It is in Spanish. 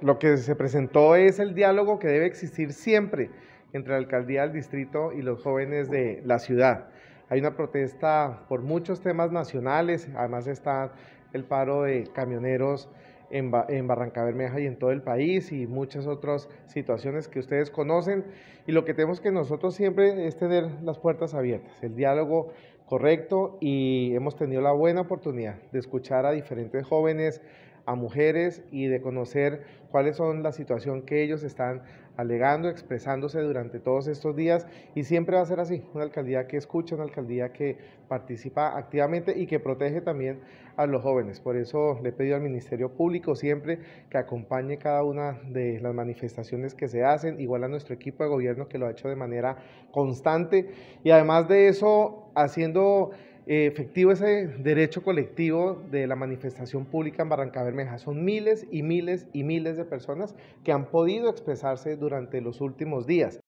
Lo que se presentó es el diálogo que debe existir siempre entre la alcaldía del distrito y los jóvenes de la ciudad. Hay una protesta por muchos temas nacionales, además está el paro de camioneros en, Barranca Bermeja y en todo el país y muchas otras situaciones que ustedes conocen. Y lo que tenemos que nosotros siempre es tener las puertas abiertas, el diálogo correcto y hemos tenido la buena oportunidad de escuchar a diferentes jóvenes, a mujeres y de conocer cuáles son la situación que ellos están alegando, expresándose durante todos estos días y siempre va a ser así, una alcaldía que escucha, una alcaldía que participa activamente y que protege también a los jóvenes. Por eso le he pedido al Ministerio Público siempre que acompañe cada una de las manifestaciones que se hacen, igual a nuestro equipo de gobierno que lo ha hecho de manera constante y además de eso haciendo eh, efectivo ese derecho colectivo de la manifestación pública en Barranca Bermeja. Son miles y miles y miles de personas que han podido expresarse durante los últimos días.